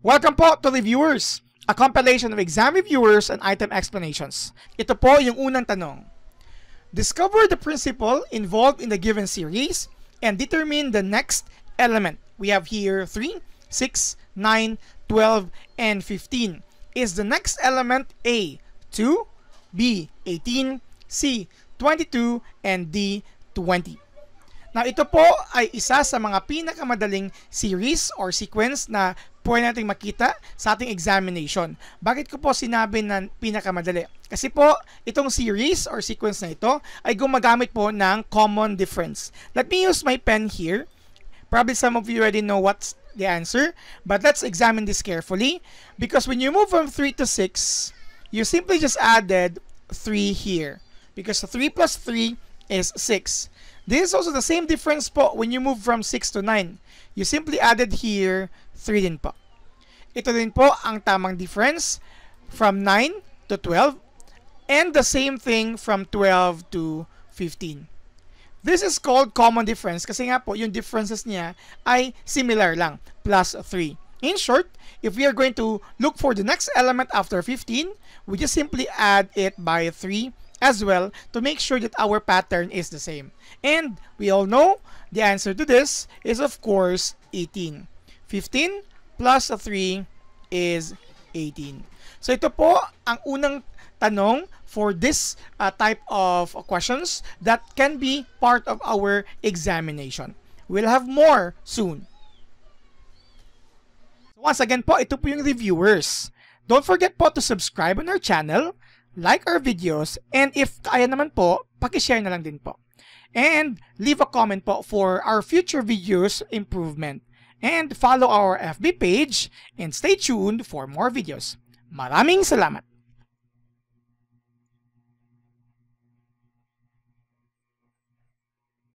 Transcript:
Welcome po to the viewers, a compilation of exam reviewers and item explanations. Ito po yung unang tanong. Discover the principle involved in the given series and determine the next element. We have here 3, 6, 9, 12, and 15. Is the next element A, 2, B, 18, C, 22, and D, 20? Now, ito po ay isa sa mga pinakamadaling series or sequence na pwede nating makita sa ating examination. Bakit ko po sinabi na pinakamadali? Kasi po, itong series or sequence na ito ay gumagamit po ng common difference. Let me use my pen here. Probably some of you already know what's the answer, but let's examine this carefully because when you move from 3 to 6, you simply just added 3 here because 3 plus 3 is 6. This is also the same difference po when you move from 6 to 9. You simply added here 3 din po. Ito din po ang tamang difference from 9 to 12 and the same thing from 12 to 15. This is called common difference kasi nga po yung differences niya ay similar lang, plus 3. In short, if we are going to look for the next element after 15, we just simply add it by 3 as well to make sure that our pattern is the same. And we all know the answer to this is of course 18. 15 plus 3 is 18. So ito po ang unang tanong for this uh, type of questions that can be part of our examination. We'll have more soon. Once again po, ito po yung reviewers. Don't forget po to subscribe on our channel, like our videos, and if kaya naman po, pakishare na lang din po. And leave a comment po for our future videos improvement and follow our FB page and stay tuned for more videos. Maraming salamat!